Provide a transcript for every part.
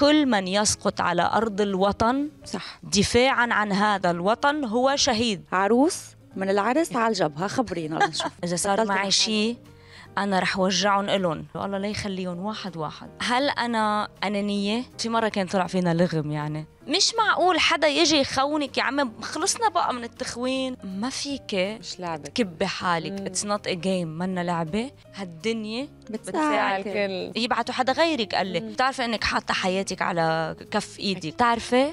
كل من يسقط على أرض الوطن صح دفاعا عن هذا الوطن هو شهيد عروس من العرس على الجبهة خبرينا نشوف إذا صار معي شيء أنا رح وجعهم إلون الله لا يخليهم واحد واحد هل أنا أنانية؟ في مرة كان طلع فينا لغم يعني مش معقول حدا يجي يخونك يا عمي خلصنا بقى من التخوين ما فيك مش لعبة تكبي حالك اتس نوت ا جيم منا لعبة هالدنيا بتساعد الكل يبعتوا حدا غيرك قال لي بتعرفي انك حاطة حياتك على كف ايدك بتعرفي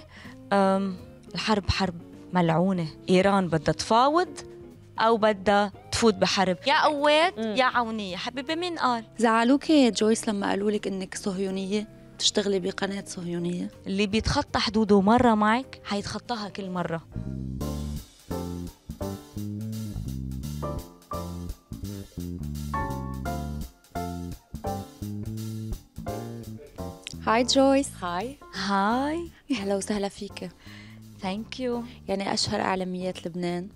الحرب حرب ملعونة ايران بدها تفاوض او بدها تفوت بحرب يا قوات يا عونية حبيبي مين قال زعلوكي جويس لما قالوا لك انك صهيونية تشتغلي بقناة صهيونية اللي بيتخطى حدوده مرة معك حيتخطاها كل مرة هاي جويس هاي هاي اهلا وسهلا فيك ثانك يو يعني اشهر اعلاميات لبنان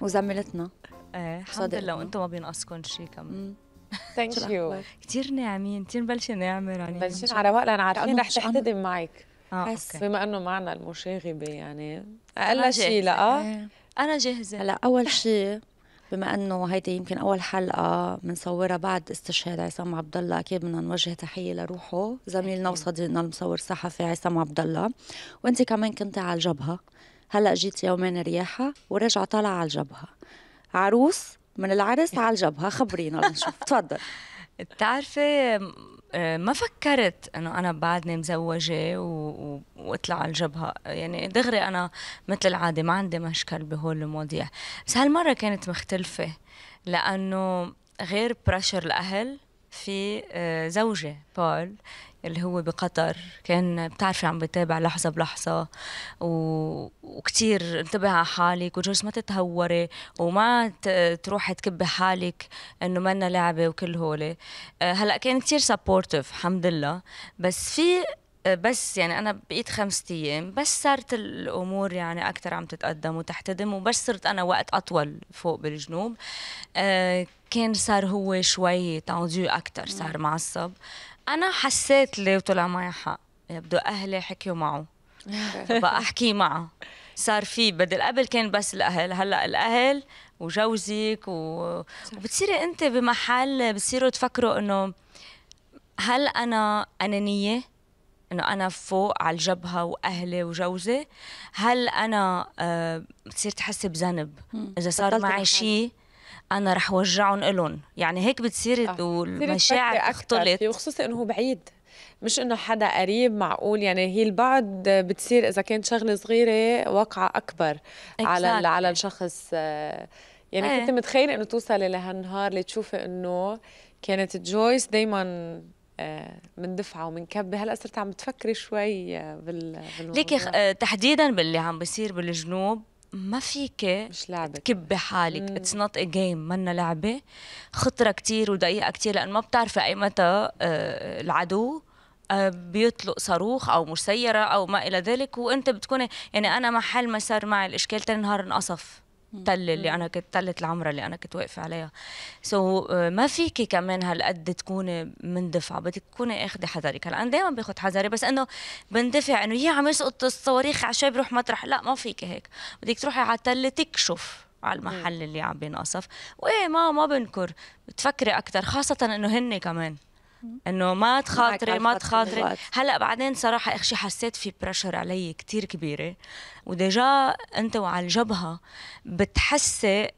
وزميلتنا ايه الحمد لله وانتم ما بينقصكم شيء كمان ثانك يو كثير ناعمين كثير مبلشين ناعمة رانيا يعني. مبلشين على لان عارفين رح تحتدم معك آه، بس بما انه معنا المشاغبة يعني اقل شيء لا إيه. انا جاهزة هلا اول شيء بما انه هيدي يمكن اول حلقه بنصورها بعد استشهاد عصام عبد الله اكيد بدنا نوجه تحيه لروحه زميلنا وصديقنا المصور الصحفي عصام عبد الله وانت كمان كنت على الجبهه هلا جيت يومين رياحه ورجع طالع على الجبهه عروس من العرس على الجبهه خبرينا لنشوف تفضل بتعرفي آه، ما فكرت انه انا بعدني مزوجه واطلع على الجبهه يعني دغري انا مثل العاده ما عندي مشكل بهول المواضيع بس هالمره كانت مختلفه لانه غير بريشر الاهل في آه، زوجي بول اللي هو بقطر كان بتعرفي عم بتابع لحظه بلحظه و... وكتير انتبه على حالك وجوز ما تتهوري وما ت... تروحي تكبي حالك انه منا لعبه وكل هولي آه، هلا كان كتير سبورتيف الحمد لله بس في آه، بس يعني انا بقيت خمسة ايام بس صارت الامور يعني اكثر عم تتقدم وتحتدم وبس صرت انا وقت اطول فوق بالجنوب آه، كان صار هو شوي تعودي اكثر صار معصب انا حسيت ليه وطلع معي حق يبدو اهلي حكيوا معه بقى احكي معه صار في بدل قبل كان بس الاهل هلا الاهل وجوزك و... وبتصيري انت بمحل بتصيروا تفكروا انه هل انا انانيه انه انا فوق على الجبهه واهلي وجوزي هل انا آه بتصير تحسي بذنب اذا صار معي شيء انا رح وجعهم الهم يعني هيك بتصير آه. والمشاعر تختلط وخصوصا انه هو بعيد مش انه حدا قريب معقول يعني هي البعد بتصير اذا كانت شغله صغيره واقعه اكبر على على الشخص يعني ايه. كنت متخيله انه توصلي لهالنهار لتشوفي انه كانت جويس دايما آه، من دفعه ومن كبه هلا صرت عم تفكري شوي آه، بال ليكي آه، تحديدا باللي عم بيصير بالجنوب ما فيك مش لعبة تكبي حالك اتس نوت ا جيم منا لعبه خطره كتير ودقيقه كتير لان ما بتعرفي اي متى آه، العدو آه، بيطلق صاروخ او مسيره او ما الى ذلك وانت بتكوني يعني انا محل ما صار معي الاشكال تاني نهار انقصف التله اللي انا كنت تله العمره اللي انا كنت واقفه عليها سو so, uh, ما فيكي كمان هالقد تكوني مندفعه بدك تكوني اخذه حذرك هلا انا دائما باخذ حذري بس انه بندفع انه هي عم يسقط الصواريخ على عشان بروح مطرح لا ما فيك هيك بدك تروحي على التله تكشف على المحل اللي عم بينقصف وايه ما ما بنكر بتفكري اكثر خاصه انه هن كمان انه ما تخاطري ما تخاطري هلا بعدين صراحه اخشي حسيت في بريشر علي كتير كبيره وديجا انت وعلى الجبهه بتحسي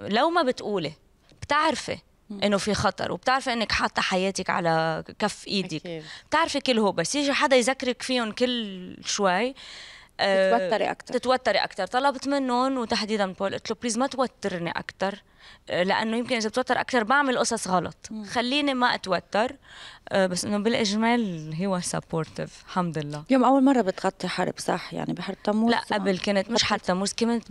لو ما بتقولي بتعرفي انه في خطر وبتعرفي انك حاطه حياتك على كف ايدك أكيد. بتعرفي كل هو بس يجي حدا يذكرك فيهم كل شوي تتوتري آه، اكثر تتوتري اكثر طلبت منهم وتحديدا من بول قلت له بليز ما توترني اكثر آه، لانه يمكن اذا بتوتر اكثر بعمل قصص غلط خليني ما اتوتر آه، بس انه بالاجمال هو سبورتيف الحمد لله يوم اول مره بتغطي حرب صح يعني بحرب تموز لا قبل كنت مش حرب تموز كنت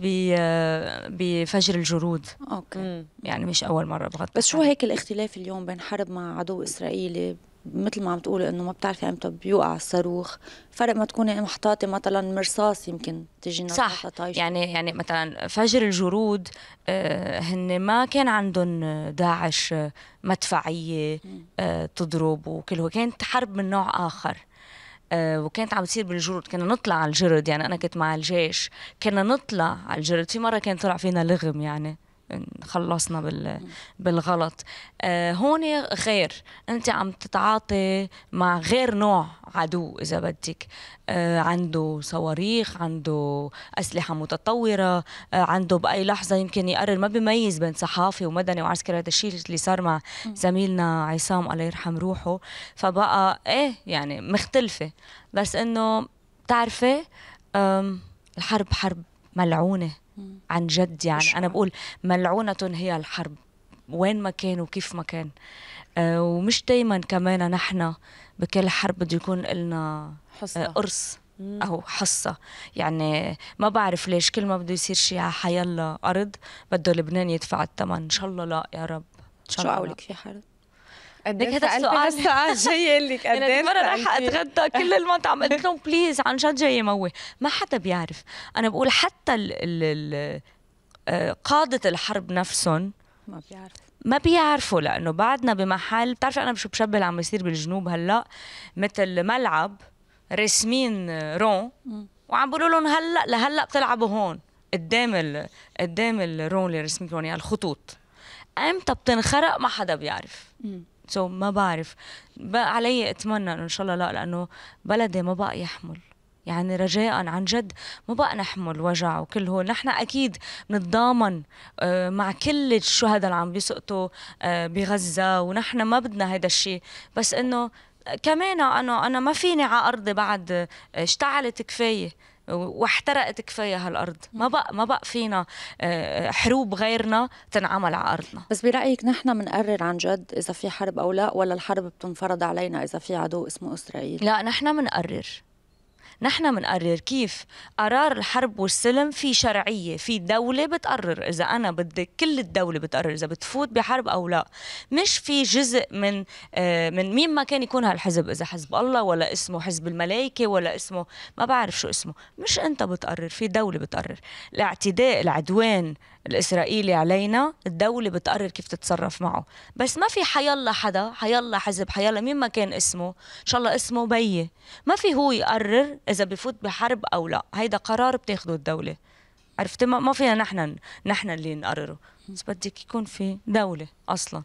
بفجر الجرود اوكي يعني مش اول مره بغطي بس شو هيك الاختلاف اليوم بين حرب مع عدو اسرائيلي مثل ما عم تقولي انه ما بتعرفي امتى يعني، بيوقع الصاروخ فرق ما تكوني محطاطه مثلا مرصاص يمكن تجي صح طايشة. يعني يعني مثلا فجر الجرود آه، هن ما كان عندهم داعش مدفعيه آه، تضرب وكله كانت حرب من نوع اخر آه، وكانت عم تصير بالجرود كنا نطلع على الجرد يعني انا كنت مع الجيش كنا نطلع على الجرد في مره كان طلع فينا لغم يعني خلصنا بال... بالغلط آه، هون غير انت عم تتعاطي مع غير نوع عدو اذا بدك آه، عنده صواريخ عنده اسلحه متطوره آه، عنده باي لحظه يمكن يقرر ما بيميز بين صحافي ومدني وعسكري هذا الشيء اللي صار مع زميلنا عصام الله يرحم روحه فبقى ايه يعني مختلفه بس انه بتعرفي الحرب حرب ملعونه عن جد يعني أنا بقول ملعونة هي الحرب وين ما كان وكيف ما كان آه ومش دايما كمان نحن بكل حرب بده يكون لنا آه قرص او حصه يعني ما بعرف ليش كل ما بده يصير شيء على حيالله ارض بده لبنان يدفع الثمن ان شاء الله لا يا رب إن شاء الله شو قولك في حرب قد ايه السؤال السؤال جاي لك قد ايه مره رايحه اتغدى كل المطعم قلت لهم بليز عن جد جاي موه ما حدا بيعرف انا بقول حتى ال ال آه، قادة الحرب نفسهم ما بيعرف ما بيعرفوا لانه بعدنا بمحل بتعرفي انا بشو بشبه اللي عم يصير بالجنوب هلا مثل ملعب رسمين رون وعم بقولوا لهم هلا لهلا بتلعبوا هون قدام ال... قدام الرون اللي رسمين رون يعني الخطوط امتى بتنخرق ما حدا بيعرف سو so ما بعرف بقى علي اتمنى انه ان شاء الله لا لانه بلدي ما بقى يحمل يعني رجاء عن جد ما بقى نحمل وجع وكل هو نحن اكيد نتضامن آه، مع كل الشهداء اللي عم بيسقطوا آه، بغزه ونحن ما بدنا هذا الشيء بس انه كمان انا انا ما فيني على ارضي بعد آه، اشتعلت كفايه واحترقت كفايه هالارض ما بقى ما بقى فينا آه، حروب غيرنا تنعمل على ارضنا بس برايك نحن بنقرر عن جد اذا في حرب او لا ولا الحرب بتنفرض علينا اذا في عدو اسمه اسرائيل لا نحن بنقرر نحن بنقرر كيف قرار الحرب والسلم في شرعيه في دوله بتقرر اذا انا بدي كل الدوله بتقرر اذا بتفوت بحرب او لا مش في جزء من آه، من مين ما كان يكون هالحزب اذا حزب الله ولا اسمه حزب الملائكه ولا اسمه ما بعرف شو اسمه مش انت بتقرر في دوله بتقرر الاعتداء العدوان الإسرائيلي علينا الدولة بتقرر كيف تتصرف معه بس ما في حيالله حدا حيالله حزب حيالله مين ما كان اسمه إن شاء الله اسمه بيي ما في هو يقرر إذا بفوت بحرب أو لا هيدا قرار بتاخده الدولة عرفت ما فينا نحن نحن اللي نقرره بس بدك يكون في دولة أصلا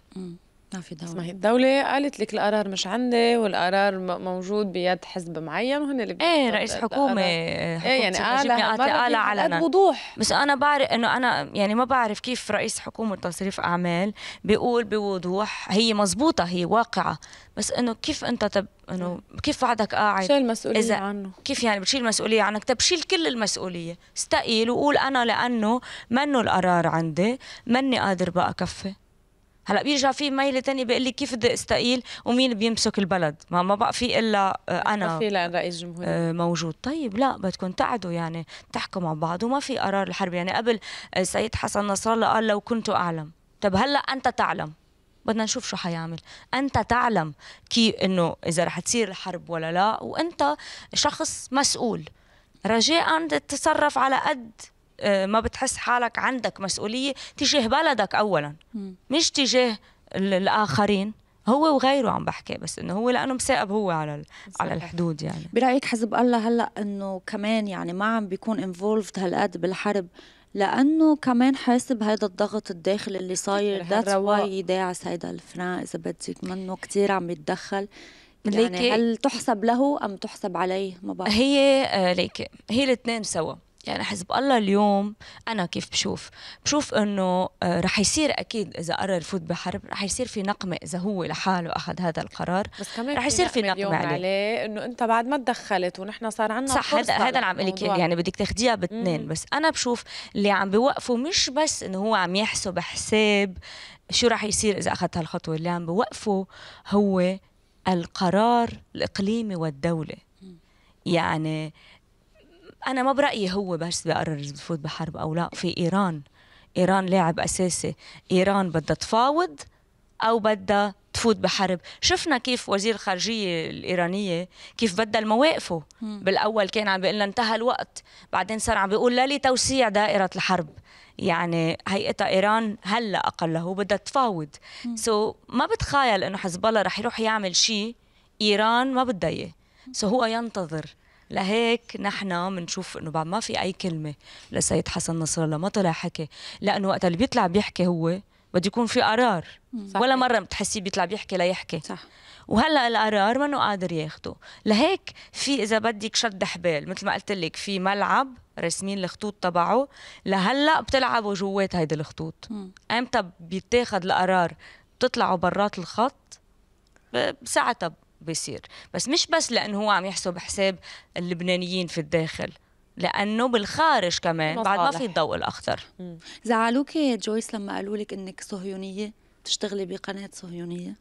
ما في دولة هي الدولة قالت لك القرار مش عندي والقرار موجود بيد حزب معين وهن اللي ايه رئيس حكومة ايه يعني قال قال علنا بوضوح بس انا بعرف انه انا يعني ما بعرف كيف رئيس حكومة تصريف اعمال بيقول بوضوح هي مزبوطة هي واقعة بس انه كيف انت تب انه كيف بعدك قاعد شيل المسؤولية إذا عنه كيف يعني بتشيل المسؤولية عنك طب شيل كل المسؤولية استقيل وقول انا لانه منه القرار عندي مني قادر بقى كفي هلا بيرجع في ميلة تانية بيقول لي كيف بدي استقيل ومين بيمسك البلد ما ما بقى في الا آه، انا في الا رئيس جمهوريه آه، موجود طيب لا بدكم تقعدوا يعني تحكوا مع بعض وما في قرار الحرب يعني قبل آه، سيد حسن نصر الله قال لو كنت اعلم طب هلا انت تعلم بدنا نشوف شو حيعمل انت تعلم كي انه اذا رح تصير الحرب ولا لا وانت شخص مسؤول رجاء تتصرف على قد آه، ما بتحس حالك عندك مسؤولية تجاه بلدك أولا مش تجاه الآخرين هو وغيره عم بحكي بس انه هو لانه مساقب هو على على الحدود يعني برايك حزب الله هلا انه كمان يعني ما عم بيكون انفولفد هالقد بالحرب لانه كمان حاسب هذا الضغط الداخلي اللي صاير ذاتس واي داعس هيدا الفران اذا بدك منه كثير عم يتدخل يعني هل تحسب له ام تحسب عليه ما بعرف هي آه، ليكي ليك هي الاثنين سوا يعني حزب الله اليوم انا كيف بشوف بشوف انه آه، رح يصير اكيد اذا قرر يفوت بحرب رح يصير في نقمه اذا هو لحاله اخذ هذا القرار بس كمان رح يصير في نقمه عليه, عليه انه انت بعد ما تدخلت ونحن صار عندنا صح هذا هذا اللي عم لك يعني بدك تاخديها باثنين بس انا بشوف اللي عم بيوقفوا مش بس انه هو عم يحسب حساب شو رح يصير اذا اخذت هالخطوه اللي عم بيوقفوا هو القرار الاقليمي والدوله يعني انا ما برايي هو بس بقرر يفوت بحرب او لا في ايران ايران لاعب اساسي ايران بدها تفاوض او بدها تفوت بحرب شفنا كيف وزير الخارجية الإيرانية كيف بدل مواقفه بالأول كان عم بيقول انتهى الوقت بعدين صار عم بيقول لا لتوسيع دائرة الحرب يعني هيئتها ايران هلا له بدها تفاوض سو so, ما بتخيل انه حزب الله رح يروح يعمل شيء ايران ما بدها اياه سو so, هو ينتظر لهيك نحن بنشوف انه بعد ما في اي كلمه لسيد حسن نصر الله ما طلع حكي لانه وقت اللي بيطلع بيحكي هو بده يكون في قرار صحيح. ولا مره بتحسيه بيطلع بيحكي ليحكي صح وهلا القرار منه قادر ياخده لهيك في اذا بدك شد حبال مثل ما قلت لك في ملعب رسمين الخطوط تبعه لهلا بتلعبوا جوات هيدي الخطوط امتى بيتاخذ القرار بتطلعوا برات الخط ساعتها بيصير بس مش بس لأنه هو عم يحسب حساب اللبنانيين في الداخل لانه بالخارج كمان مصالح. بعد ما في الضوء الاخضر زعلوك جويس لما قالوا لك انك صهيونيه تشتغلي بقناه صهيونيه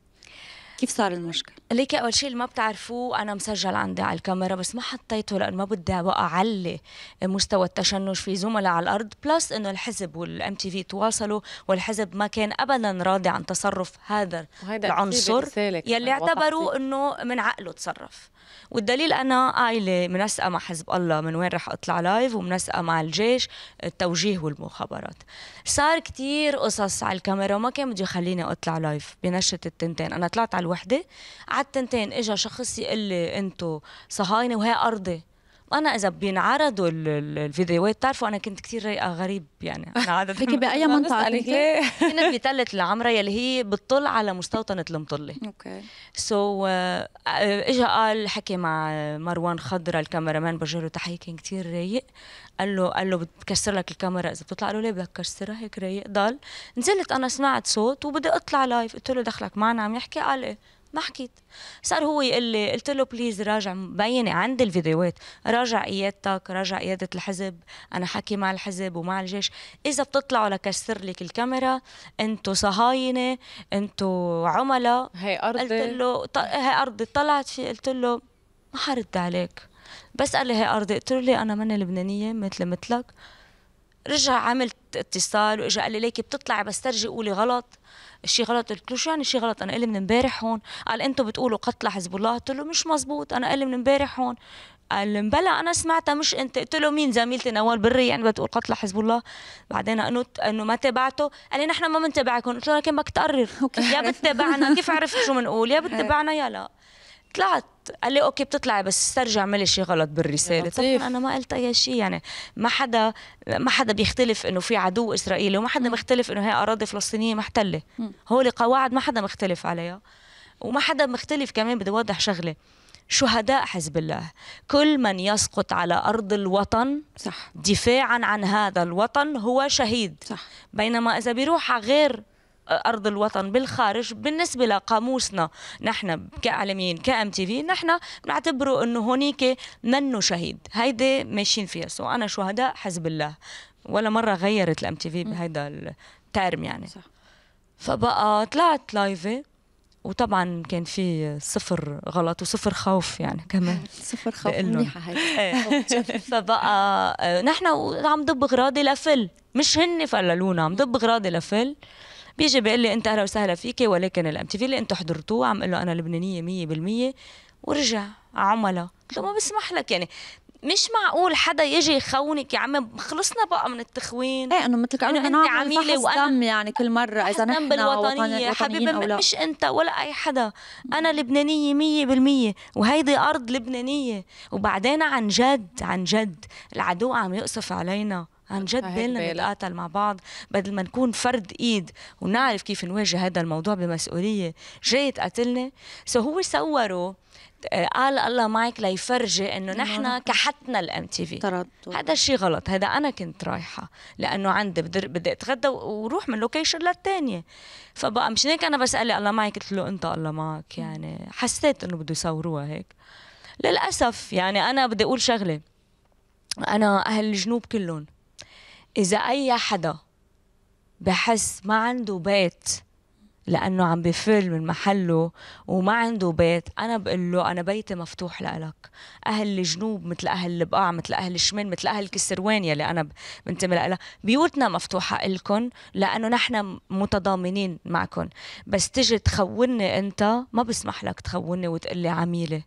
كيف صار المشكل؟ ليك اول شيء اللي ما بتعرفوه انا مسجل عندي على الكاميرا بس ما حطيته لانه ما بدي بقى اعلي مستوى التشنج في زملاء على الارض بلس انه الحزب والام تي في تواصلوا والحزب ما كان ابدا راضي عن تصرف هذا العنصر يلي اعتبروا انه من عقله تصرف والدليل انا عائله منسقه مع حزب الله من وين رح اطلع لايف ومنسقه مع الجيش التوجيه والمخابرات صار كتير قصص على الكاميرا وما كان بده يخليني اطلع لايف بنشره التنتين انا طلعت على الوحده على التنتين اجى شخص يقول لي انتم صهاينه وهي ارضي وانا اذا بينعرضوا الفيديوهات بتعرفوا انا كنت كثير رايقه غريب يعني انا عاده هيك باي منطقه كنت؟ كنت بتلة العمرة يلي هي بتطل على مستوطنه المطله اوكي سو آه، اجى قال حكي مع مروان خضرة الكاميرامان برجع له تحيه كان كثير رايق قال له قال له بتكسر لك الكاميرا اذا بتطلع له ليه بدك تكسرها هيك رايق ضل نزلت انا سمعت صوت وبدي اطلع لايف قلت له دخلك معنا عم يحكي قال ايه ما حكيت صار هو يقول لي قلت له بليز راجع مبينه عندي الفيديوهات راجع قيادتك راجع قياده الحزب انا حكي مع الحزب ومع الجيش اذا بتطلعوا لكسر لك الكاميرا أنتو صهاينه أنتو عملاء هي ارضي قلت له هي ارضي طلعت فيه قلت له ما حرد عليك بس قال لي هي ارضي قلت له لي انا ماني لبنانيه مثل مثلك رجع عملت اتصال واجا قال لي ليكي بتطلعي بس ترجي قولي غلط الشيء غلط قلت له شو يعني شيء غلط انا قلي من امبارح هون قال انتم بتقولوا قتل حزب الله قلت له مش مزبوط انا قلي من امبارح هون قال بلا انا سمعتها مش انت قلت له مين زميلتي نوال بري يعني بتقول قتل حزب الله بعدين قلت انه ما تابعته قال لي نحن ما بنتابعكم قلت له لكن بدك تقرر يا بتتابعنا كيف عرفت شو بنقول يا بتتابعنا يا لا طلعت قال لي اوكي بتطلعي بس استرجع عملي شيء غلط بالرساله طبعا انا ما قلت اي شيء يعني ما حدا ما حدا بيختلف انه في عدو اسرائيلي وما حدا مختلف انه هي اراضي فلسطينيه محتله هو قواعد ما حدا مختلف عليها وما حدا مختلف كمان بدي اوضح شغله شهداء حزب الله كل من يسقط على أرض الوطن صح. دفاعا عن هذا الوطن هو شهيد صح. بينما إذا بيروح على غير ارض الوطن بالخارج بالنسبه لقاموسنا نحن كاعلاميين كام تي في نحن بنعتبره انه هونيك منه شهيد هيدي ماشيين فيها سو انا شهداء حزب الله ولا مره غيرت الام تي في بهيدا الترم يعني صح. فبقى طلعت لايفي وطبعا كان في صفر غلط وصفر خوف يعني كمان صفر خوف منيحه هاي إيه. فبقى آه، نحن عم ضب غراضي لفل مش هن فللونا عم ضب غراضي لفل بيجي بيقول لي انت اهلا وسهلا فيكي ولكن الام تي في اللي انتم حضرتوه عم قول له انا لبنانيه 100% ورجع عملا قلت له ما بسمح لك يعني مش معقول حدا يجي يخونك يا عم خلصنا بقى من التخوين ايه انه مثل كانه انت نعم، عميله وانا دم يعني كل مره اذا نحن بالوطنيه حبيبي مش انت ولا اي حدا انا لبنانيه مية بالمية وهيدي ارض لبنانيه وبعدين عن جد عن جد العدو عم يقصف علينا عن جد بالنا نتقاتل مع بعض بدل ما نكون فرد ايد ونعرف كيف نواجه هذا الموضوع بمسؤوليه جاي تقاتلني سو هو صوره آه، قال الله معك ليفرجي انه نحن كحتنا الام تي في هذا الشيء غلط هذا انا كنت رايحه لانه عندي بدي بدي اتغدى وروح من لوكيشن للثانيه فبقى مش هيك انا بسالي الله معك قلت له انت الله معك يعني حسيت انه بده يصوروها هيك للاسف يعني انا بدي اقول شغله انا اهل الجنوب كلهم إذا أي حدا بحس ما عنده بيت لأنه عم بفل من محله وما عنده بيت أنا بقول له أنا بيتي مفتوح لإلك أهل الجنوب مثل أهل البقاع مثل أهل الشمال مثل أهل كسروان يلي أنا بنتمي لإلها بيوتنا مفتوحة إلكن لأنه نحن متضامنين معكم بس تجي تخوني أنت ما بسمح لك تخوني وتقلي عميلة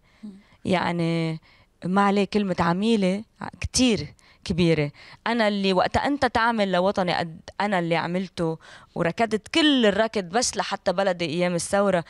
يعني ما عليه كلمة عميلة كتير كبيرة أنا اللي وقت أنت تعمل لوطني قد أنا اللي عملته وركضت كل الركض بس لحتى بلدي أيام الثورة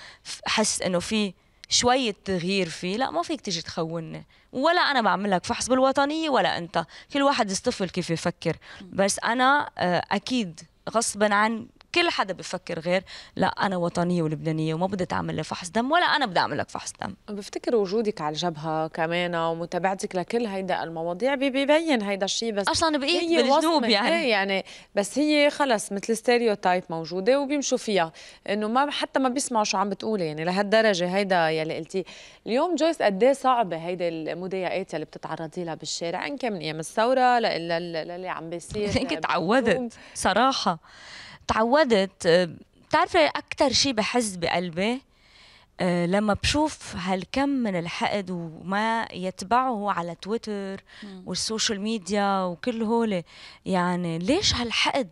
حس إنه في شوية تغيير فيه لا ما فيك تيجي تخونني ولا أنا بعمل لك فحص بالوطنية ولا أنت كل واحد يصطفل كيف يفكر بس أنا آه، أكيد غصبا عن كل حدا بفكر غير لا انا وطنيه ولبنانيه وما بدي تعمل لي فحص دم ولا انا بدي اعمل لك فحص دم بفتكر وجودك على الجبهه كمان ومتابعتك لكل هيدا المواضيع ببين هيدا الشيء بس اصلا بقيت بالجنوب يعني ايه يعني بس هي خلص مثل ستيريو تايب موجوده وبيمشوا فيها انه ما حتى ما بيسمعوا شو عم بتقولي يعني لهالدرجه هيدا يلي قلتي اليوم جويس قد ايه صعبه هيدي المضايقات يلي بتتعرضي لها بالشارع ان كان من ايام الثوره للي عم بيصير يمكن تعودت صراحه تعودت آه، بتعرفي اكثر شيء بحس بقلبي آه، لما بشوف هالكم من الحقد وما يتبعه على تويتر والسوشيال ميديا وكل هول يعني ليش هالحقد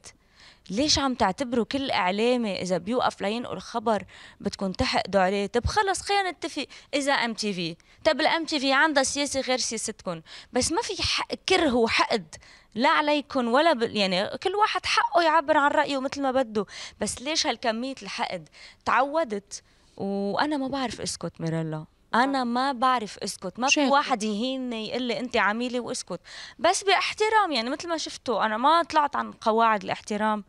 ليش عم تعتبروا كل اعلامي اذا بيوقف لينقل خبر بدكم تحقدوا عليه طب خلص خلينا نتفق اذا ام تي في طب الام تي في عندها سياسه غير سياستكم بس ما في حق كره وحقد لا عليكم ولا ب... يعني كل واحد حقه يعبر عن رايه مثل ما بده بس ليش هالكميه الحقد تعودت وانا ما بعرف اسكت ميرلا انا ما بعرف اسكت ما في واحد يهيني يقول لي انت عميلي واسكت بس باحترام يعني مثل ما شفتوا انا ما طلعت عن قواعد الاحترام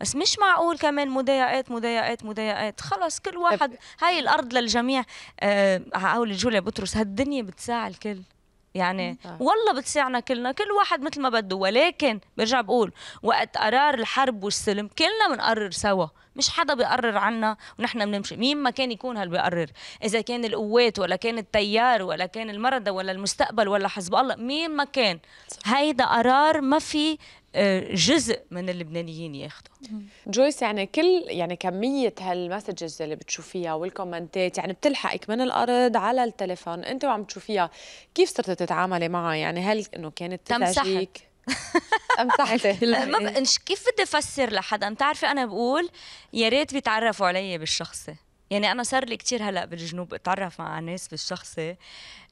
بس مش معقول كمان مضايقات مضايقات مضايقات خلص كل واحد هاي الارض للجميع أه قول جوليا بطرس هالدنيا بتساع الكل يعني والله بتساعنا كلنا كل واحد مثل ما بده ولكن برجع بقول وقت قرار الحرب والسلم كلنا بنقرر سوا مش حدا بيقرر عنا ونحن بنمشي مين ما كان يكون هل بيقرر اذا كان القوات ولا كان التيار ولا كان المرضى ولا المستقبل ولا حزب الله مين ما كان هيدا قرار ما في آه، جزء من اللبنانيين ياخذوا جويس يعني كل يعني كميه هالمسجز اللي بتشوفيها والكومنتات يعني بتلحقك من الارض على التليفون انت وعم تشوفيها كيف صرت تتعاملي معها يعني هل انه كانت تمسحك امسحتي إيه. كيف بدي افسر لحدا بتعرفي انا بقول يا ريت بيتعرفوا علي بالشخصي يعني انا صار لي كثير هلا بالجنوب اتعرف مع ناس بالشخصي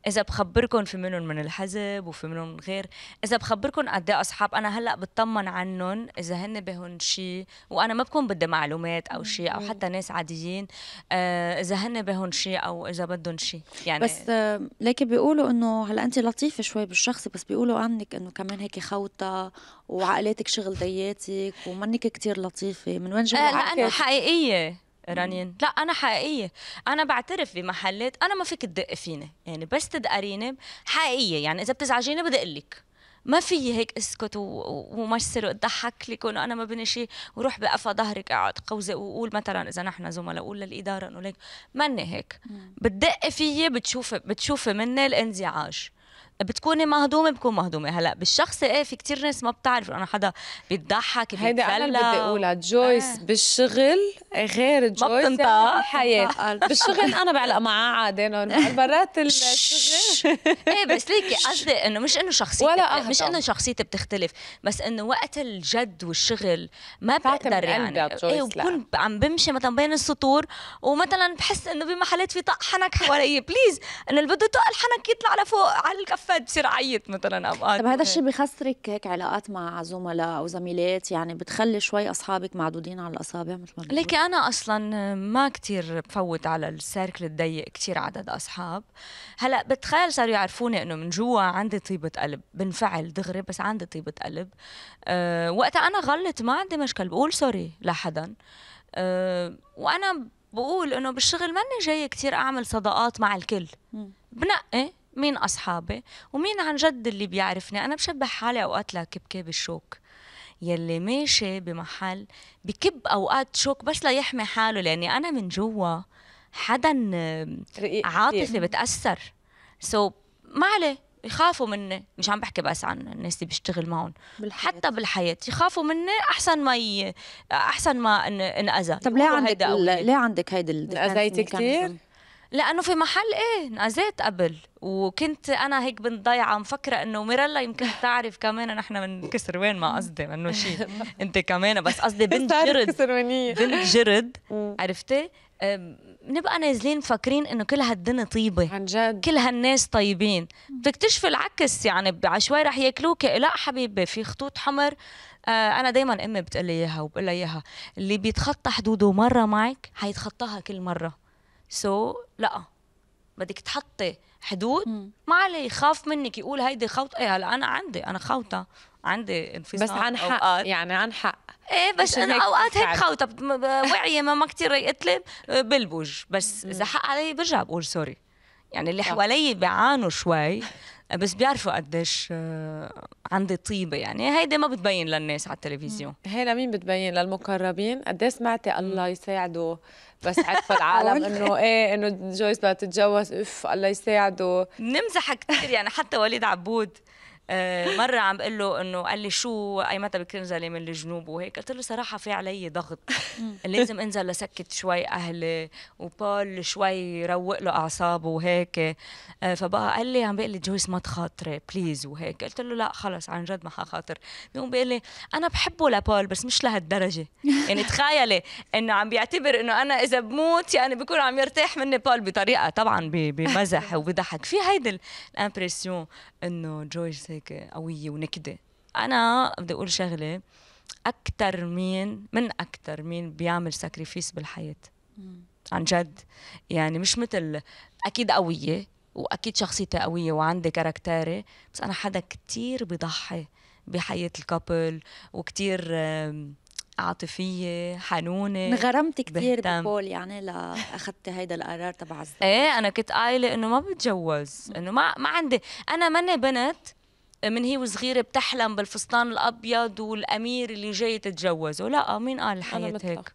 اذا بخبركم في منهم من الحزب وفي منهم غير اذا بخبركم قد إيه اصحاب انا هلا بطمن عنهم اذا هن بهن شيء وانا ما بكون بدي معلومات او شيء او حتى ناس عاديين آه، اذا هن بهن شيء او اذا بدهم شيء يعني بس آه، لكن بيقولوا انه هلا انت لطيفه شوي بالشخص بس بيقولوا عنك انه كمان هيك خوته وعقلاتك شغل دياتك ومنك كتير لطيفه من وين جبت آه لا انا حقيقيه رنين لا انا حقيقيه انا بعترف بمحلات انا ما فيك تدق فيني يعني بس تدقريني حقيقيه يعني اذا بتزعجيني اقول لك ما في هيك اسكت ومثل وضحك لك انه انا ما بني شيء وروح بقفى ظهرك اقعد قوزه وقول مثلا اذا نحن زملاء قول للاداره انه ليك ماني هيك بتدقي فيي بتشوفي بتشوفي مني الانزعاج بتكوني مهضومه بكون مهضومه هلا بالشخص ايه في كتير ناس ما بتعرف انه حدا بيتضحك هيدا انا اللي بدي اقولها جويس آه. بالشغل غير جويس بالحياه يعني بالشغل انا بعلق معاه عادي برات الشغل ايه بس ليكي قصدي انه مش انه شخصيتي ولا أهضم. مش انه شخصيتي بتختلف بس انه وقت الجد والشغل ما بقدر يعني ايه وبكون عم بمشي مثلا بين السطور ومثلا بحس انه بمحلات في طق حنك حوالي بليز انه اللي بده يطق الحنك يطلع لفوق على الكف خفة بصير عيط مثلا اوقات طب هذا الشيء بخسرك هيك علاقات مع زملاء او زميلات يعني بتخلي شوي اصحابك معدودين على الاصابع مش مضبوط ليكي انا اصلا ما كتير بفوت على السيركل الضيق كتير عدد اصحاب هلا بتخيل صاروا يعرفوني انه من جوا عندي طيبة قلب بنفعل دغري بس عندي طيبة قلب أه وقتها انا غلط ما عندي مشكل بقول سوري لحدا أه وانا بقول انه بالشغل ماني جايه كتير اعمل صداقات مع الكل بنقي مين أصحابي ومين عن جد اللي بيعرفني أنا بشبه حالي أوقات لكبكب الشوك يلي ماشي بمحل بكب أوقات شوك بس ليحمي حاله لأني أنا من جوا حدا عاطفي بتأثر سو so, ما عليه يخافوا مني مش عم بحكي بس عن الناس اللي بشتغل معهم بالحياة. حتى بالحياة يخافوا مني أحسن ما ي... أحسن ما إن... انأذى طب ليه عندك ليه عندك هيدي انأذيتي كثير؟ لانه في محل ايه انأذيت قبل وكنت انا هيك بنت ضيعه مفكره انه ميرلا يمكن تعرف كمان نحن من كسروان ما قصدي انه شيء انت كمان بس قصدي بنت جرد بنت جرد عرفتي بنبقى نازلين فاكرين انه كل هالدنيا طيبه عن جد كل هالناس طيبين بتكتشفي العكس يعني بعشوائي رح ياكلوك لا حبيبي في خطوط حمر آه، انا دائما امي بتقلي اياها وبقول لها اياها اللي بيتخطى حدوده مره معك حيتخطاها كل مره سو so, لا بدك تحطي حدود ما عليه يخاف منك يقول هيدي خوطة ايه هلا انا عندي انا خوطة عندي انفصام بس عن حق أوقات. يعني عن حق ايه بس انا هيك اوقات هيك خوطة وعية ما ما كثير لي بلبج بس اذا حق علي برجع بقول سوري يعني اللي حوالي بيعانوا شوي بس بيعرفوا قديش آه، عندي طيبه يعني هيدي ما بتبين للناس على التلفزيون هي لمين بتبين للمقربين قد سمعتي الله يساعده بس حتفل العالم انه ايه انه جويس بدها تتجوز اف الله يساعده بنمزح كثير يعني حتى وليد عبود آه، مره عم بقول له انه قال لي شو اي متى بدك تنزلي من الجنوب وهيك قلت له صراحه في علي ضغط لازم انزل لسكت شوي اهلي وبول شوي روق له اعصابه وهيك آه، فبقى قال لي عم بقول لي جويس ما تخاطري بليز وهيك قلت له لا خلص عن جد ما حخاطر بيقوم بيقول لي انا بحبه لبول بس مش لهالدرجه يعني تخيلي انه عم بيعتبر انه انا اذا بموت يعني بكون عم يرتاح مني بول بطريقه طبعا بمزح وبضحك في هيدي الامبرسيون انه جويس هيك هيك قويه ونكده انا بدي اقول شغله اكثر مين من اكثر مين بيعمل ساكريفيس بالحياه عن جد يعني مش مثل اكيد قويه واكيد شخصيتي قويه وعندي كاركتيري بس انا حدا كثير بضحي بحياه الكابل وكثير عاطفيه حنونه انغرمت كثير ببول يعني لاخذت هيدا القرار تبع إيه، الزواج ايه انا كنت قايله انه ما بتجوز انه ما ما عندي انا ماني بنت من هي وصغيرة بتحلم بالفستان الأبيض والأمير اللي جاي تتجوزه لا آه، مين قال الحياة هيك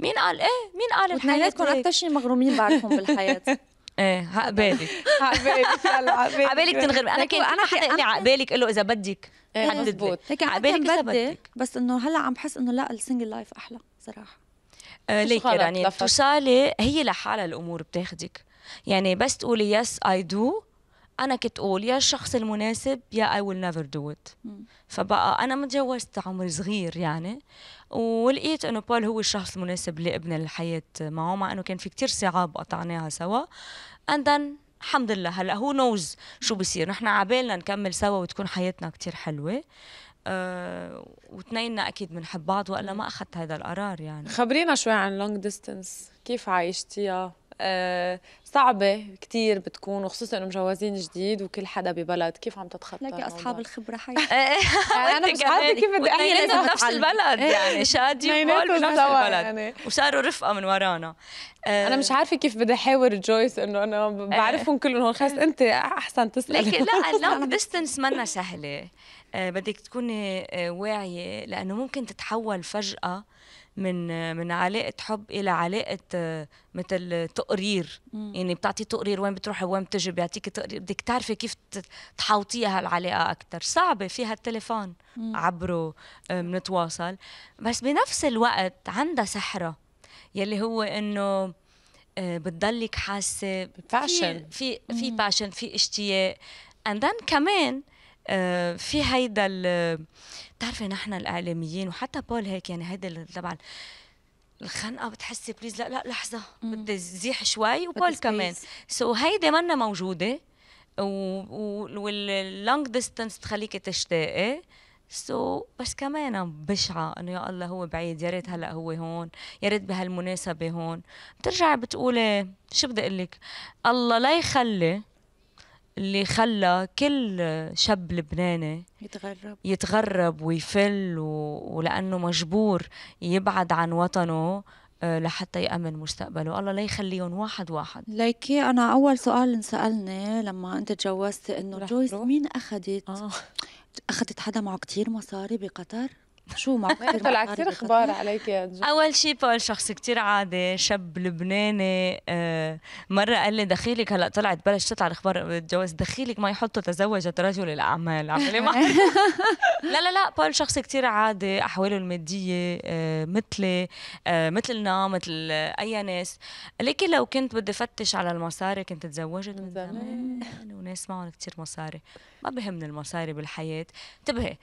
مين قال إيه مين قال الحياة هيك أكثر شيء مغرومين بعدكم بالحياة ايه عقبالك عقبالك يلا عقبالك عقبالك انا كان انا حدا لي عقبالك قول له اذا بدك إيه، مضبوط هيك عقبالك اذا بدك بس انه هلا عم بحس انه لا السنجل لايف احلى صراحه آه ليك يعني توصالي هي لحالها الامور بتاخذك يعني بس تقولي يس اي دو انا كنت اقول يا الشخص المناسب يا اي ويل نيفر دو ات فبقى انا متجوزت عمر صغير يعني ولقيت انه بول هو الشخص المناسب اللي ابنى الحياه معه مع انه كان في كتير صعاب قطعناها سوا اند ذن الحمد لله هلا هو نوز شو بصير نحن عبالنا نكمل سوا وتكون حياتنا كتير حلوه أه وتنيننا اكيد بنحب بعض والا ما اخذت هذا القرار يعني خبرينا شوي عن لونج ديستنس كيف عايشتيها آه، صعبة كثير بتكون وخصوصا انه مجوزين جديد وكل حدا ببلد كيف عم تتخطى لك اصحاب الخبرة حي إيه، انا مش عارفة كيف بدي احكي لازم بنفس البلد إيه. يعني شادي وبول بنفس البلد يعني وصاروا رفقة من ورانا آه، انا مش عارفة كيف بدي احاور جويس انه انا إيه. بعرفهم كلهم هون خلص انت احسن تسأل لكن لا اللونج ديستنس منا سهلة آه، بدك تكوني واعية لأنه ممكن تتحول فجأة من من علاقه حب الى علاقه مثل تقرير مم. يعني بتعطي تقرير وين بتروحي وين بتجي بيعطيك تقرير بدك تعرفي كيف تحاوطيها هالعلاقه اكثر صعبه فيها التليفون مم. عبره بنتواصل آه، بس بنفس الوقت عندها سحره يلي هو انه آه، بتضلك حاسه باشن في في باشن في اشتياق اند كمان آه، في هيدا بتعرفي نحن الاعلاميين وحتى بول هيك يعني هيدا تبع الخنقه بتحسي بليز لا لا لحظه بدي زيح شوي وبول كمان سو so هيدي منا موجوده واللونج ديستانس تخليك تشتاقي سو so, بس كمان بشعه انه يا الله هو بعيد يا ريت هلا هو هون يا ريت بهالمناسبه هون بترجعي بتقولي شو بدي اقول لك الله لا يخلي اللي خلى كل شاب لبناني يتغرب يتغرب ويفل و... ولانه مجبور يبعد عن وطنه آه، لحتى يأمن مستقبله الله لا يخليهم واحد واحد ليكي أنا أول سؤال انسألني لما أنت تجوزت إنه جويس مين أخذت آه. أخذت حدا معه كتير مصاري بقطر شو ما طلع كثير اخبار عليك يا جو اول شيء بقول شخص كثير عادي شاب لبناني آه، مره قال لي دخيلك هلا طلعت بلش تطلع الاخبار بتجوز دخيلك ما يحطوا تزوجت رجل الاعمال عملي ما لا لا لا بقول شخص كثير عادي احواله الماديه آه، مثلي آه، مثلنا مثل اي ناس لكن لو كنت بدي فتش على المصاري كنت تزوجت من زمان وناس معهم كثير مصاري ما بهمني المصاري بالحياه انتبهي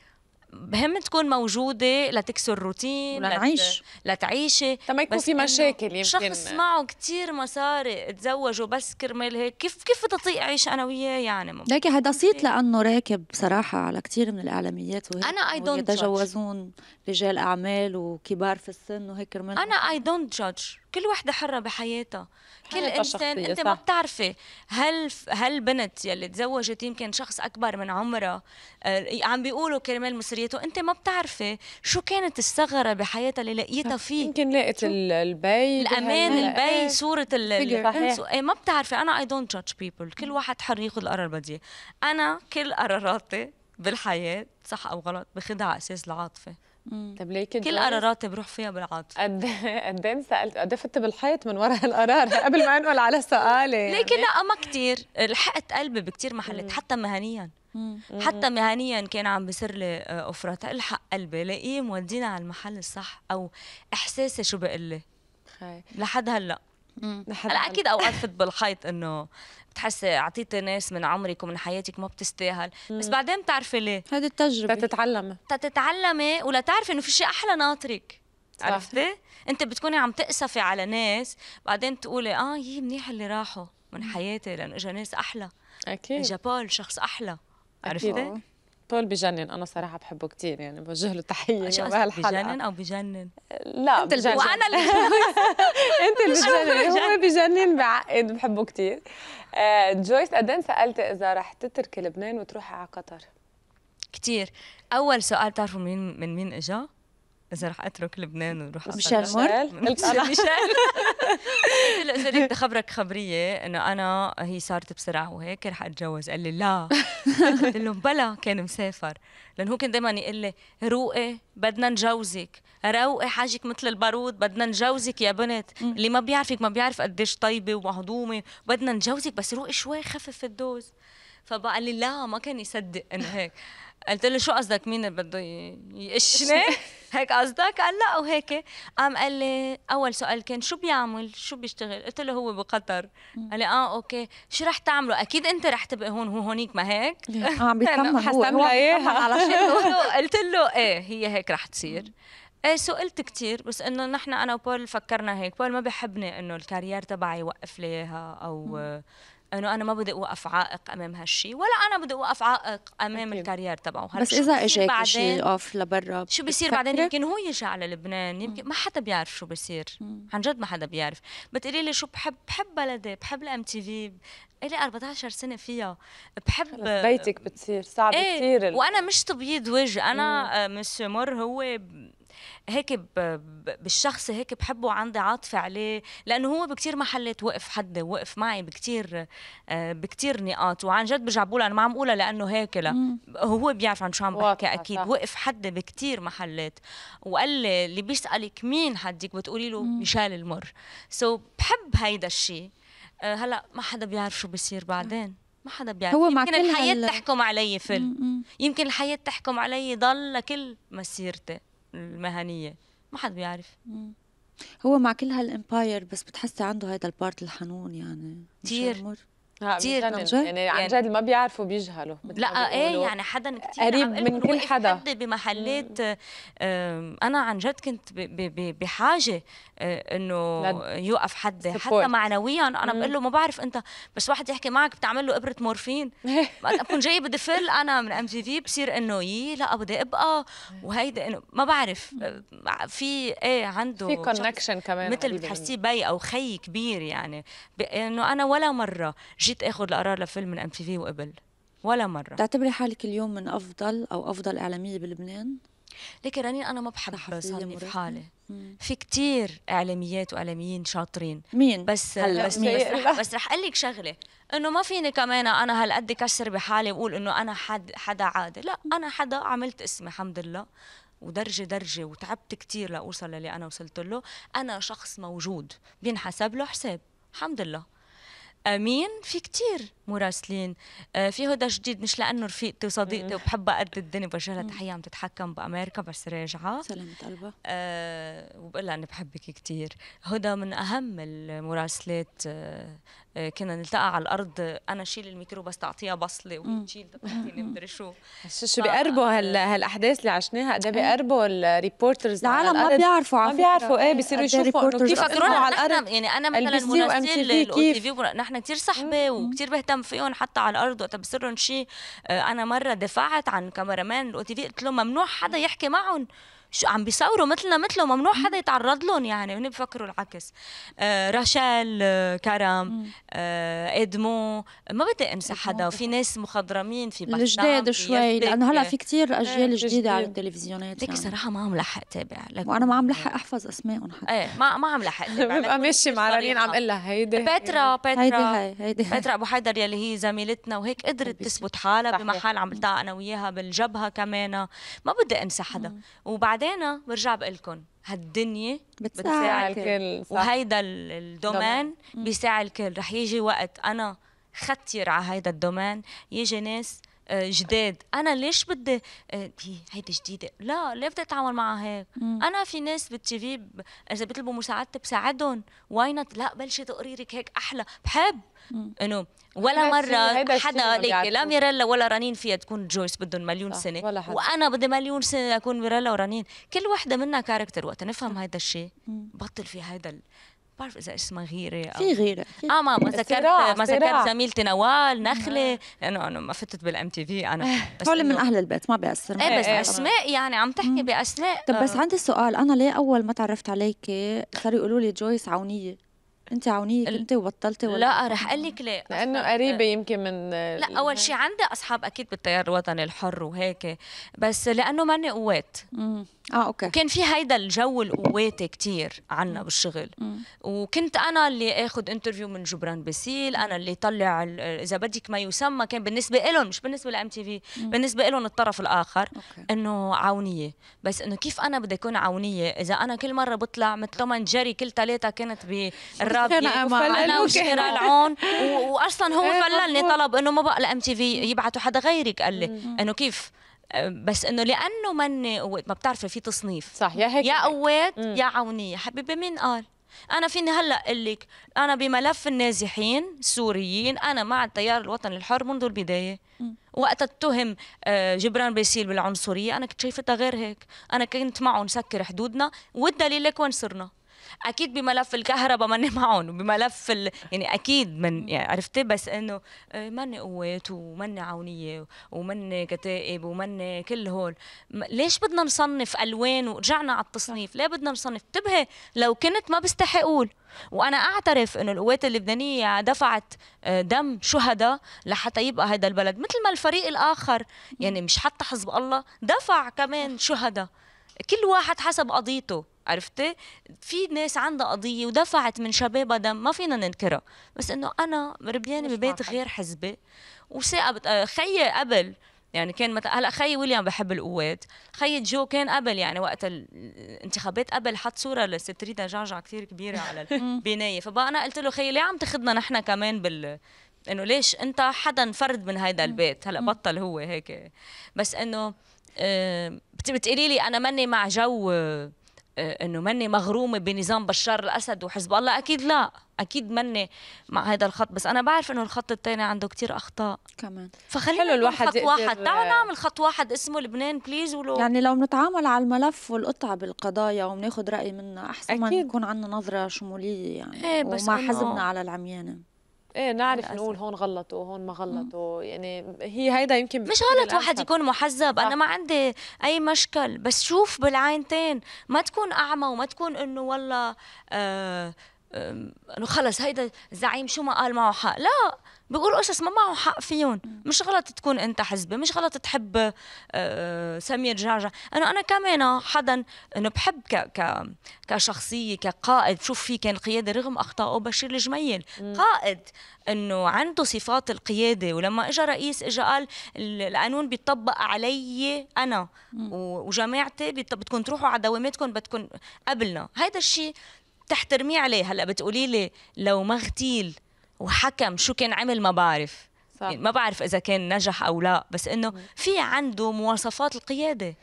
مهم تكون موجوده لتكسر روتين لنعيش لتعيشي ما يكون في مشاكل يمكن شخص معه كثير مصاري تزوجوا بس كرمال هيك كيف كيف تطيق اعيش انا وياه يعني ممكن. لكن هذا صيت لانه راكب بصراحه على كثير من الاعلاميات وهيك انا اي دونت جادج رجال اعمال وكبار في السن وهيك كرمال انا اي دونت جادج كل وحده حره بحياتها كل انسان انت ما بتعرفي هل هل بنت يلي تزوجت يمكن شخص اكبر من عمرها آه، عم بيقولوا كرمال مصريته انت ما بتعرفي شو كانت الثغره بحياتها اللي لقيتها فيه يمكن لقيت البي الامان البي صوره ال إيه، ما بتعرفي انا اي دونت جادج بيبل كل واحد حر ياخذ القرار بديه انا كل قراراتي بالحياه صح او غلط بخدها على اساس العاطفه طب ليه كده كل قراراتي بروح فيها بالعاطفه قد قد ايه سالت قد إيه فت بالحيط من ورا هالقرار قبل ما انقل على سؤالي يعني. لكن لا آه، ما كثير لحقت قلبي بكثير محلات حتى مهنيا حتى مهنيا كان عم بيصير لي اوفرات آه، الحق قلبي لاقيه مودينا على المحل الصح او احساسي شو بقول لي لحد هلا انا اكيد اوقات فت بالحيط انه بتحسي اعطيتي ناس من عمرك ومن حياتك ما بتستاهل مم. بس بعدين بتعرفي ليه هذه التجربه تتعلمي ولا ولتعرفي انه في شيء احلى ناطرك عرفتي انت بتكوني عم تقسفي على ناس بعدين تقولي اه يي منيح اللي راحوا من حياتي لانه اجى ناس احلى اكيد اجى بول شخص احلى عرفتي بول بجنن انا صراحه بحبه كثير يعني بوجه له تحيه بهالحلقه بجنن او بجنن لا انت بجنن وانا اللي انت اللي بجنن هو بجنن بعقد بحبه كثير آه، جويس قدين سالت اذا رح تتركي لبنان وتروحي على قطر كثير اول سؤال بتعرفوا مين من مين اجا اذا رح اترك لبنان وروح ميشيل مور ميشيل ميشيل قلت له خبرك خبريه انه انا هي صارت بسرعه وهيك رح اتجوز قال لي لا قلت له بلا كان مسافر لانه هو كان دائما يقول لي روقي بدنا نجوزك روقي حاجك مثل البارود بدنا نجوزك يا بنت اللي ما بيعرفك ما بيعرف قديش طيبه ومهضومه بدنا نجوزك بس روقي شوي خفف الدوز فبقى لي لا ما كان يصدق انه هيك قلت له شو قصدك مين اللي بده يقشني هيك قصدك قال لا وهيك قام قال لي اول سؤال كان شو بيعمل شو بيشتغل قلت له هو بقطر قال لي اه اوكي شو رح تعمله اكيد انت رح تبقى هون هو هونيك ما هيك اه عم بيطمن هو على قلت له ايه هي هيك رح تصير ايه سئلت كثير بس انه نحن انا وبول فكرنا هيك بول ما بحبني انه الكارير تبعي يوقف لي اياها او انه انا ما بدي اوقف عائق امام هالشيء ولا انا بدي اوقف عائق امام أكيد. الكارير تبعه هلا بس اذا اجاك شيء اوف لبرا شو بصير بعدين يمكن هو يجي على لبنان يمكن ما حدا بيعرف شو بصير عن جد ما حدا بيعرف بتقولي لي شو بحب بحب بلدي بحب الام تي في لي 14 سنه فيها بحب بيتك بتصير صعب ايه كثير وانا مش تبييض وجه انا مسيو مر آه، هو هيك بالشخص هيك بحبه عندي عاطفه عليه لانه هو بكتير محلات وقف حدي وقف معي بكتير آه، بكتير نقاط وعن جد برجع بقول انا ما عم اقولها لانه هيك لا هو بيعرف عن شو عم بحكي اكيد وقف حدي بكتير محلات وقال لي اللي بيسالك مين حدك بتقولي له ميشيل المر سو so بحب هيدا الشيء آه، هلا ما حدا بيعرف شو بصير بعدين ما حدا بيعرف هو يمكن الحياة تحكم علي فيلم يمكن الحياة تحكم علي ضل لكل مسيرتي المهنيه ما حد بيعرف هو مع كل هالامباير بس بتحسي عنده هيدا البارت الحنون يعني كثير كتير مجهد نعم. يعني, نعم. يعني عن يعني جد ما بيعرفوا بيجهلوا لا ايه يعني حدا كثير قريب من كل إيه، حدا حد بمحلات انا عن جد كنت بحاجه آه، انه يوقف حد حتى معنويا انا بقول له ما بعرف انت بس واحد يحكي معك بتعمل له ابره مورفين بكون جاي بدي فل انا من ام تي في بصير انه يي لا بدي ابقى وهيدا انه ما بعرف آه، في ايه عنده في كونكشن كمان مثل بتحسيه بي او خي كبير يعني انه انا ولا مره جيت اخذ القرار لفيلم من ام تي في وقبل ولا مره بتعتبري حالك اليوم من افضل او افضل اعلاميه بلبنان لكن رنين انا ما بحب صدمني في حالي في كتير اعلاميات واعلاميين شاطرين مين بس هلا بس, مين؟ بس رح بس رح اقول لك شغله انه ما فيني كمان انا هالقد كسر بحالي واقول انه انا حد حدا عادي لا انا حدا عملت اسمي الحمد لله ودرجه درجه وتعبت كتير لاوصل للي انا وصلت له انا شخص موجود بينحسب له حساب الحمد لله امين في كتير مراسلين آه، في هدى جديد مش لانه رفيقتي وصديقتي وبحبها قد الدنيا بوجه لها تحيه عم تتحكم بامريكا بس راجعه سلامة قلبها آه، وبقول لها اني بحبك كتير هدى من اهم المراسلات آه، آه، كنا نلتقى على الارض انا شيل الميكرو بس تعطيها بصله وتشيل تعطيني مدري شو شو بيقربوا هال هالاحداث اللي عشناها ايه بيقربوا الريبورترز العالم ما بيعرفوا ما بيعرفوا ايه بيصيروا إيه يشوفوا كيف على الارض يعني انا مثلا تي في نحن كثير صحبه وكثير بهتم فيهم حتى على الارض وقت بصير شيء آه، انا مره دفعت عن كاميرامان الاو تي في قلت له ممنوع حدا يحكي معهم شو عم بيصوروا مثلنا مثله ممنوع حدا يتعرض لهم يعني هن بفكروا العكس آه راشال آه، كرم آه ادمون ما بدي انسى حدا في ناس مخضرمين في بس الجداد شوي لانه هلا في كتير إيه، اجيال جديده على التلفزيونات ليك يعني. صراحه ما عم لحق تابع لك وانا ما عم لحق إيه. احفظ اسمائهم حتى ايه ما ما عم لحق ببقى ماشي مع رنين عم اقول هيدي بترا بترا هيدي هي هيدي بترا ابو حيدر يلي هي زميلتنا وهيك قدرت طيب، تثبت حالها بمحل عملتها انا وياها بالجبهه كمان ما بدي انسى حدا وبعدين بعدين برجع بقلكم هالدنيا بتساعد الكل وهيدا الدومين بيساعد الكل رح يجي وقت انا ختير على هيدا الدومين يجي ناس آه، جداد انا ليش بدي آه، هيدي جديده لا ليه بدي اتعامل معها هيك مم. انا في ناس بالتي في اذا بيطلبوا مساعدتي بساعدهم واي نوت لا بلشي تقريرك هيك احلى بحب انه ولا مره حدا ليك لا ميريلا ولا رنين فيها تكون جويس بدهم مليون صح. سنه ولا وانا بدي مليون سنه اكون ميريلا ورنين كل وحده منا كاركتر وقت نفهم هذا الشيء بطل في هذا بعرف اذا اسمها غيره أو... في غيره اه ما ما ذكرت ما ذكرت زميلتي نوال نخله لانه انا ما فتت بالام تي في انا ايه، بس إنه... من اهل البيت ما بيأثر ايه بس اسماء يعني عم تحكي باسماء طب بس آه. عندي سؤال انا ليه اول ما تعرفت عليك صاروا يقولوا لي جويس عونيه انت عونيه كنت وبطلتي ولا لا إيه؟ رح اقول لك ليه لانه قريبه يمكن من لا اول شيء عندي اصحاب اكيد بالتيار الوطني الحر وهيك بس لانه ماني قوات اه اوكي وكان في هيدا الجو القواتي كتير عنا بالشغل مم. وكنت انا اللي اخذ انترفيو من جبران باسيل انا اللي طلع اذا بدك ما يسمى كان بالنسبه لهم مش بالنسبه لام تي في بالنسبه لهم الطرف الاخر انه عونيه بس انه كيف انا بدي اكون عونيه اذا انا كل مره بطلع مثل توم جيري كل ثلاثه كانت بالرابيه انا وشيرا العون واصلا هو إيه، فللني طلب انه ما بقى لام تي في يبعثوا حدا غيرك قال لي انه كيف بس انه لانه من قوات ما بتعرفي في تصنيف صح يا هيك يا قوات يا عونيه حبيبي مين قال انا فيني هلا اقول لك انا بملف النازحين السوريين انا مع التيار الوطني الحر منذ البدايه وقت اتهم آه، جبران باسيل بالعنصريه انا كنت شايفتها غير هيك انا كنت معه نسكر حدودنا والدليل لك وين صرنا اكيد بملف الكهرباء ماني معهم بملف ال... يعني اكيد من يعني عرفتي بس انه آه، ماني قوات وماني عونيه وماني كتائب وماني كل هول ليش بدنا نصنف الوان ورجعنا على التصنيف ليه بدنا نصنف انتبهي لو كنت ما بستحق اقول وانا اعترف انه القوات اللبنانيه دفعت آه، دم شهداء لحتى يبقى هذا البلد مثل ما الفريق الاخر يعني مش حتى حزب الله دفع كمان شهداء كل واحد حسب قضيته عرفتي في ناس عندها قضيه ودفعت من شبابها دم ما فينا ننكرها بس انه انا ربيانه ببيت غير حزبي وثاقبت آه، خيي قبل يعني كان مثلا هلا خيي ويليام بحب القوات خيي جو كان قبل يعني وقت الانتخابات قبل حط صوره لست ريتا جعجع كثير كبيره على البنايه فبقى انا قلت له خيي ليه عم تاخذنا نحن كمان بال انه ليش انت حدا فرد من هيدا البيت هلا بطل هو هيك بس انه آه، بتقولي لي انا ماني مع جو آه، آه، انه ماني مغرومه بنظام بشار الاسد وحزب الله اكيد لا اكيد ماني مع هذا الخط بس انا بعرف انه الخط الثاني عنده كتير اخطاء كمان فخلينا حلو الواحد خط واحد تعالوا نعمل خط واحد اسمه لبنان بليز ولو يعني لو بنتعامل على الملف والقطعه بالقضايا وبناخذ راي منا احسن أكيد. ما يكون عندنا نظره شموليه يعني ايه بس وما حزمنا على العميانه ايه نعرف نقول هون غلطوا هون ما غلطوا يعني هي هيدا يمكن مش غلط واحد يكون محزب انا ما عندي اي مشكل بس شوف بالعينتين ما تكون اعمى وما تكون انه والله آه انه خلص هيدا الزعيم شو ما قال معه حق لا بيقولوا قصص ما معه حق فيهم مش غلط تكون انت حزبي مش غلط تحب آه، آه، سمير جعجع انا انا كمان حدا انه بحب ك ك كشخصيه كقائد شوف فيه كان قياده رغم اخطائه بشير الجميل قائد انه عنده صفات القياده ولما اجى رئيس اجى قال القانون بيطبق علي انا وجماعتي بدكم تروحوا على دواماتكم بدكم قبلنا هيدا الشيء تحترميه عليه هلا بتقولي لي لو ما غتيل وحكم شو كان عمل ما بعرف صح. يعني ما بعرف اذا كان نجح او لا بس انه في عنده مواصفات القياده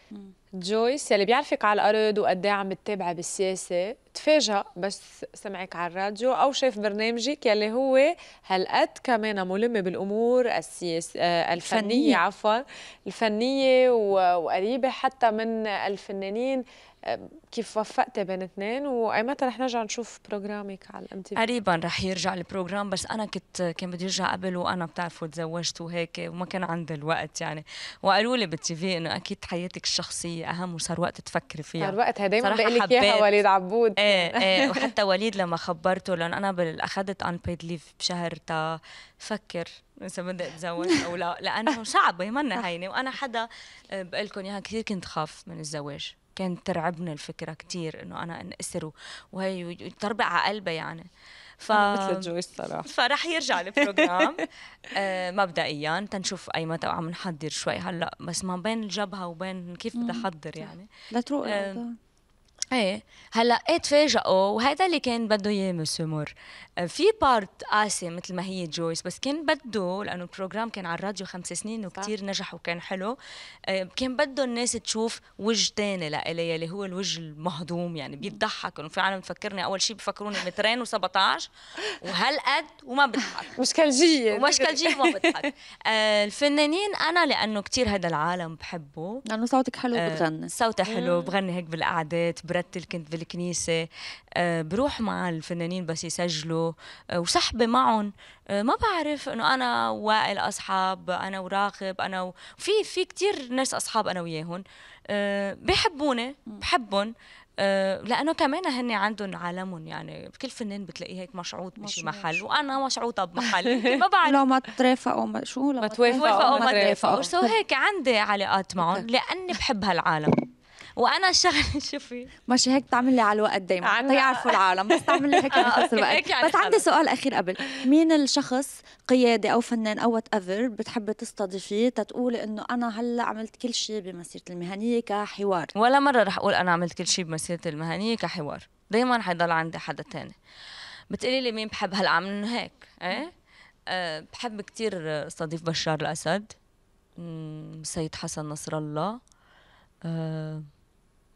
جويس يلي بيعرفك على الارض وقد عم تتابعي بالسياسه تفاجأ بس سمعك على الراديو او شاف برنامجك يلي هو هالقد كمان ملم بالامور السياسيه آه، الفنيه عفوا الفنيه وقريبه حتى من الفنانين كيف وفقت بين اثنين وايمتى رح نرجع نشوف بروجرامك على الام تي قريبا رح يرجع البروجرام بس انا كنت كان بدي ارجع قبل وانا بتعرفوا تزوجت وهيك وما كان عندي الوقت يعني وقالوا لي بالتي في انه اكيد حياتك الشخصيه اهم وصار وقت تفكري فيها صار وقت دائما بقول لك اياها وليد عبود ايه ايه وحتى وليد لما خبرته لان انا اخذت ان بيد ليف بشهر تا فكر اذا بدي اتزوج او لا لانه صعبه منا هينه وانا حدا آه، بقول لكم اياها كثير كنت خاف من الزواج كانت ترعبنا الفكرة كتير إنه أنا أنأسر وهي تربع على قلبي يعني ف... مثل فرح يرجع البروجرام آه مبدئيا تنشوف أي متى عم نحضر شوي هلا بس ما بين الجبهة وبين كيف بدي أحضر يعني لا تروقي آه ايه هلا ايه تفاجئوا وهذا اللي كان بده اياه مسيو مور آه، في بارت قاسي مثل ما هي جويس بس كان بده لانه البروجرام كان على الراديو خمس سنين وكثير نجح وكان حلو آه، كان بده الناس تشوف وجه ثاني لإلي اللي هو الوجه المهضوم يعني بيضحك انه في عالم تفكرني اول شيء بفكروني مترين و17 وهالقد وما بضحك مشكلجيه ومشكلجيه وما بضحك آه، الفنانين انا لانه كثير هذا العالم بحبه لانه صوتك حلو بتغني صوتي حلو بغني هيك بالقعدات اللي كنت بالكنيسة آه، بروح مع الفنانين بس يسجلوا آه، وصحبة معهم آه، ما بعرف انه انا وائل اصحاب انا وراغب انا و... في في كثير ناس اصحاب انا وياهم بحبوني بحبهم لانه كمان هن عندهم عالمهم يعني كل فنان بتلاقيه هيك مشعوط بشي محل وانا مشعوطه بمحل ما بعرف لو ما ترافقوا شو لو ما توافقوا ما ترافقوا سو هيك عندي علاقات معهم لاني بحب هالعالم وانا الشغل شوفي ماشي هيك بتعمل لي على الوقت دائما يعرفوا العالم بس تعمل لي هيك آه، بنفس الوقت يعني بس عندي سؤال اخير قبل مين الشخص قيادي او فنان او وات ايفر بتحبي تستضيفيه تتقولي انه انا هلا عملت كل شيء بمسيرتي المهنيه كحوار ولا مره رح اقول انا عملت كل شيء بمسيرتي المهنيه كحوار دائما حيضل عندي حدا تاني بتقولي لي مين بحب هلا عم هيك ايه أه بحب كتير استضيف بشار الاسد سيد حسن نصر الله أه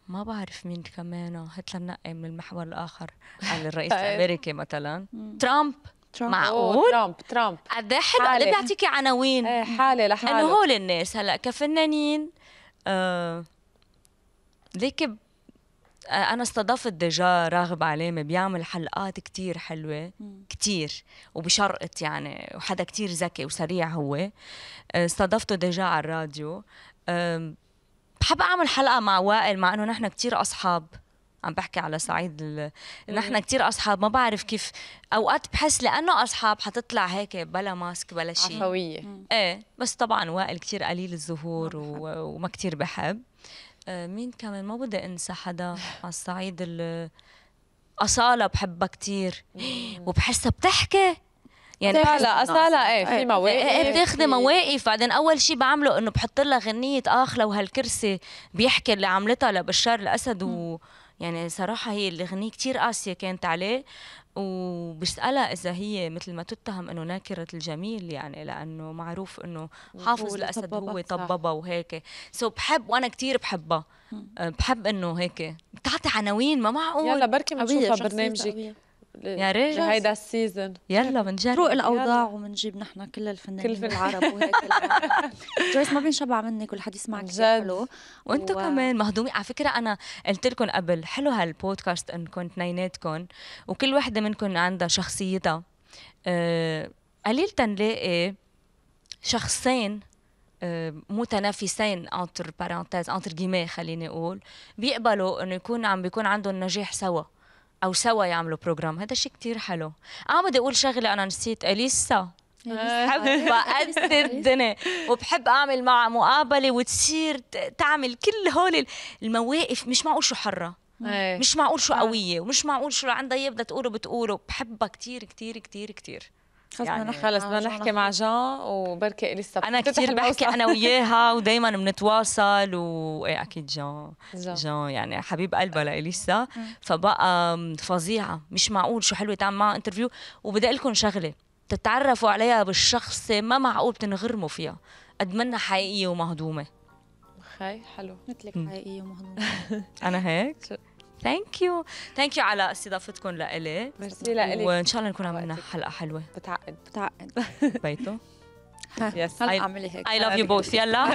ما بعرف مين كمان هتلر نقي من المحور الاخر عن الرئيس طيب. الامريكي مثلا ترامب ترامب معقول ترامب ترامب قد ايه حلو اللي بيعطيكي عناوين ايه حاله لحاله انه هول الناس هلا كفنانين آه، ليك آه، انا استضفت ديجا راغب علامه بيعمل حلقات كتير حلوه كتير وبشرقت يعني وحدا كتير ذكي وسريع هو آه، استضفته ديجا على الراديو بحب اعمل حلقه مع وائل مع انه نحن كثير اصحاب عم بحكي على صعيد ال... نحن كثير اصحاب ما بعرف كيف اوقات بحس لانه اصحاب حتطلع هيك بلا ماسك بلا شيء عفويه ايه بس طبعا وائل كثير قليل الظهور و... وما كثير بحب آه مين كمان ما بدي انسى حدا على الصعيد ال... أصالة بحبها كثير وبحسها بتحكي يعني طيب، لا اصلا ايه في طيب، مواقف ايه, إيه،, إيه، بتاخذي مواقف بعدين اول شيء بعمله انه بحط لها غنيه اخ لو هالكرسي بيحكي اللي عملتها لبشار الاسد و يعني صراحة هي الأغنية كتير قاسية كانت عليه وبسألها إذا هي مثل ما تتهم إنه ناكرة الجميل يعني لأنه معروف إنه حافظ الأسد هو طببها وهيك سو بحب وأنا كتير بحبها أه، بحب إنه هيك بتعطي عناوين ما معقول يلا بركي بنشوفها برنامجك يا ريت هيدا السيزون يلا بنجرب الاوضاع وبنجيب نحن كل الفنانين كل العرب وهيك جويس ما بينشبع منك والحديث يسمع كثير حلو وانتم و... كمان مهضومين على فكره انا قلت لكم قبل حلو هالبودكاست انكم اثنيناتكم وكل وحده منكم عندها شخصيتها أه قليل تنلاقي شخصين آه، متنافسين انتر بارانتيز انتر جيمي خليني اقول بيقبلوا انه يكون عم بيكون عندهم نجاح سوا او سوا يعملوا بروجرام هذا شيء كثير حلو اه بدي اقول شغله انا نسيت اليسا بحب بقد الدنيا وبحب اعمل مع مقابله وتصير تعمل كل هول المواقف مش معقول شو حره إيه. مش معقول شو آه. قويه ومش معقول شو عندها اياه بدها تقوله بتقوله بحبها كثير كثير كثير كثير خلص يعني خلص بدنا يعني نحكي مع جان وبركي لسه انا كثير بحكي انا وياها ودائما بنتواصل وايه اكيد جان جان يعني حبيب قلبها لاليسا فبقى فظيعه مش معقول شو حلوه تعمل معها انترفيو وبدي لكم شغله تتعرفوا عليها بالشخص ما معقول بتنغرموا فيها قد منا حقيقيه ومهضومه خي حلو مثلك حقيقيه ومهضومه انا هيك ثانك يو ثانك يو على استضافتكم لإلي ميرسي لإلي وان شاء الله نكون عملنا حلقه حلوه بتعقد بتعقد بيته يس هلا اعملي هيك اي لاف يو بوث يلا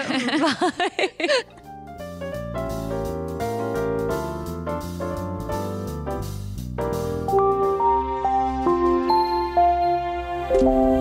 باي